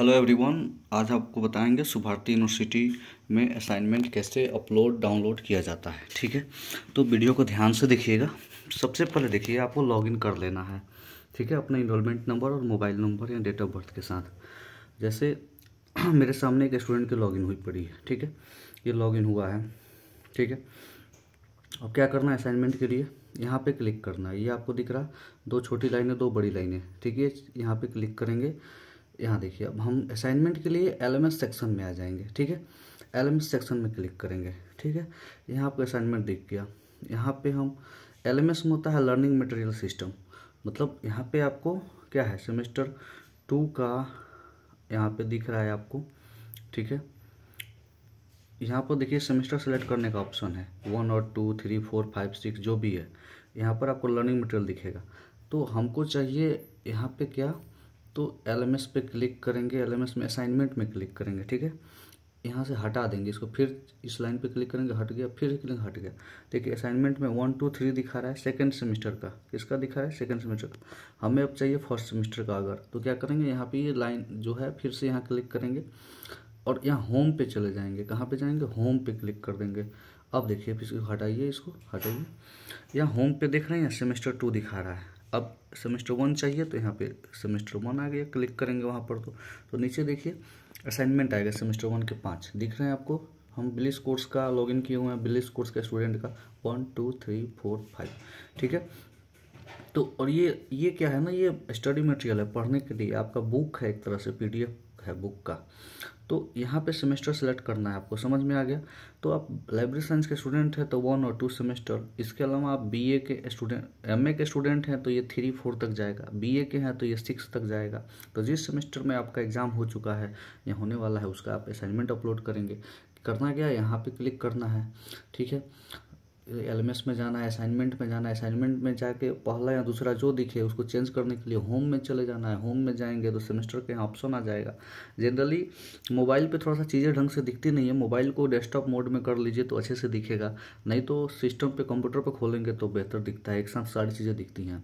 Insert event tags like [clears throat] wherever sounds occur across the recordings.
hello everyone आज आपको बताएंगे सुभारती यूनिवर्सिटी में असाइनमेंट कैसे अपलोड डाउनलोड किया जाता है ठीक है तो वीडियो को ध्यान से देखिएगा सबसे पहले देखिए आपको लॉगिन कर लेना है ठीक है अपना इनरोलमेंट नंबर और मोबाइल नंबर या डेट ऑफ बर्थ के साथ जैसे [clears throat] मेरे सामने एक स्टूडेंट की लॉगिन हुई पड़ी है ठीक है ये लॉगिन हुआ है ठीक है अब क्या करना है असाइनमेंट के लिए यहाँ पे क्लिक करना है ये आपको दिख रहा दो छोटी लाइनें दो बड़ी लाइनें ठीक है यहाँ पे क्लिक करेंगे यहाँ देखिए अब हम असाइनमेंट के लिए एल सेक्शन में आ जाएंगे ठीक है एल सेक्शन में क्लिक करेंगे ठीक है यहाँ आपको असाइनमेंट दिख गया यहाँ पे हम एल में होता है लर्निंग मटेरियल सिस्टम मतलब यहाँ पे आपको क्या है सेमेस्टर टू का यहाँ पे दिख रहा है आपको ठीक है यहाँ पर देखिए सेमेस्टर सेलेक्ट करने का ऑप्शन है वन और two three four five six जो भी है यहाँ पर आपको लर्निंग मटेरियल दिखेगा तो हमको चाहिए यहाँ पे क्या तो एल पे क्लिक करेंगे एल में असाइनमेंट में क्लिक करेंगे ठीक है यहाँ से हटा देंगे इसको फिर इस लाइन पे क्लिक करेंगे हट गया फिर क्लिक हट गया देखिए असाइनमेंट में वन टू थ्री दिखा रहा है सेकंड सेमेस्टर का किसका दिखा रहा है सेकंड सेमेस्टर का हमें अब चाहिए फर्स्ट सेमेस्टर का अगर तो क्या करेंगे यहाँ पे ये लाइन जो है फिर से यहाँ क्लिक करेंगे और यहाँ होम पे चले जाएंगे कहाँ पर जाएंगे होम पे क्लिक कर देंगे अब देखिए फिर हटाइए इसको हटाइए यहाँ होम पे देख रहे हैं सेमेस्टर टू दिखा रहा है अब सेमेस्टर वन चाहिए तो यहाँ पे सेमेस्टर वन आ गया क्लिक करेंगे वहाँ पर तो तो नीचे देखिए असाइनमेंट आएगा सेमेस्टर वन के पाँच दिख रहे हैं आपको हम बिलिस कोर्स का लॉगिन किए हुए हैं बिलिस कोर्स का स्टूडेंट का one two three four five ठीक है तो और ये ये क्या है ना ये स्टडी मटेरियल है पढ़ने के लिए आपका बुक है एक तरह से पी है बुक का तो यहाँ पे सेमेस्टर सेलेक्ट करना है आपको समझ में आ गया तो आप लाइब्रेरी साइंस के स्टूडेंट हैं तो वन और टू सेमेस्टर इसके अलावा आप बीए के स्टूडेंट एमए के स्टूडेंट हैं तो ये थ्री फोर तक जाएगा बीए के हैं तो ये सिक्स तक जाएगा तो जिस सेमेस्टर में आपका एग्ज़ाम हो चुका है या होने वाला है उसका आप असाइनमेंट अपलोड करेंगे करना क्या यहाँ पर क्लिक करना है ठीक है एलएमएस में जाना है असाइनमेंट में जाना है असाइनमेंट में जाके पहला या दूसरा जो दिखे उसको चेंज करने के लिए होम में चले जाना है होम में जाएंगे तो सेमेस्टर के यहाँ ऑप्शन आ जाएगा जनरली मोबाइल पे थोड़ा सा चीज़ें ढंग से दिखती नहीं है मोबाइल को डेस्कटॉप मोड में कर लीजिए तो अच्छे से दिखेगा नहीं तो सिस्टम पर कंप्यूटर पर खोलेंगे तो बेहतर दिखता है एक साथ सारी चीज़ें दिखती हैं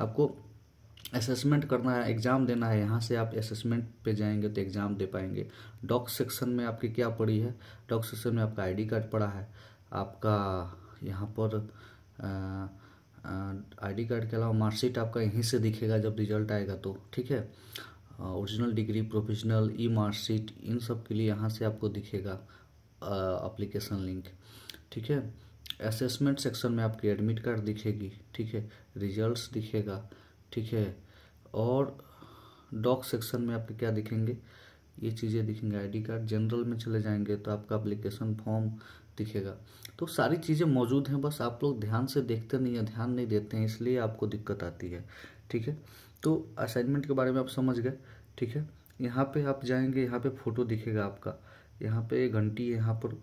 आपको असेसमेंट करना है एग्ज़ाम देना है यहाँ से आप असेसमेंट पे जाएंगे तो एग्ज़ाम दे पाएंगे डॉक सेक्शन में आपकी क्या पड़ी है डॉक सेक्शन में आपका आईडी कार्ड पड़ा है आपका यहाँ पर आईडी कार्ड के अलावा मार्कशीट आपका यहीं से दिखेगा जब रिजल्ट आएगा तो ठीक है original degree professional e marksheet इन सब के लिए यहाँ से आपको दिखेगा अप्लीकेशन लिंक ठीक है असेसमेंट सेक्शन में आपकी एडमिट कार्ड दिखेगी ठीक है रिजल्ट्स दिखेगा ठीक है और डॉक सेक्शन में आपके क्या दिखेंगे ये चीज़ें दिखेंगे आईडी कार्ड जनरल में चले जाएंगे तो आपका अप्लीकेशन फॉर्म दिखेगा तो सारी चीज़ें मौजूद हैं बस आप लोग ध्यान से देखते नहीं हैं ध्यान नहीं देते हैं इसलिए आपको दिक्कत आती है ठीक है तो असाइनमेंट के बारे में आप समझ गए ठीक है यहाँ पे आप जाएंगे यहाँ पे फ़ोटो दिखेगा आपका यहाँ पे घंटी यहाँ पर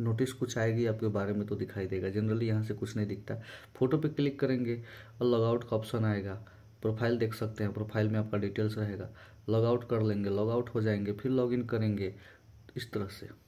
नोटिस कुछ आएगी आपके बारे में तो दिखाई देगा जनरली यहाँ से कुछ नहीं दिखता फ़ोटो पे क्लिक करेंगे और लॉगआउट का ऑप्शन आएगा प्रोफाइल देख सकते हैं प्रोफाइल में आपका डिटेल्स रहेगा लॉगआउट कर लेंगे लॉगआउट हो जाएंगे फिर लॉग करेंगे इस तरह से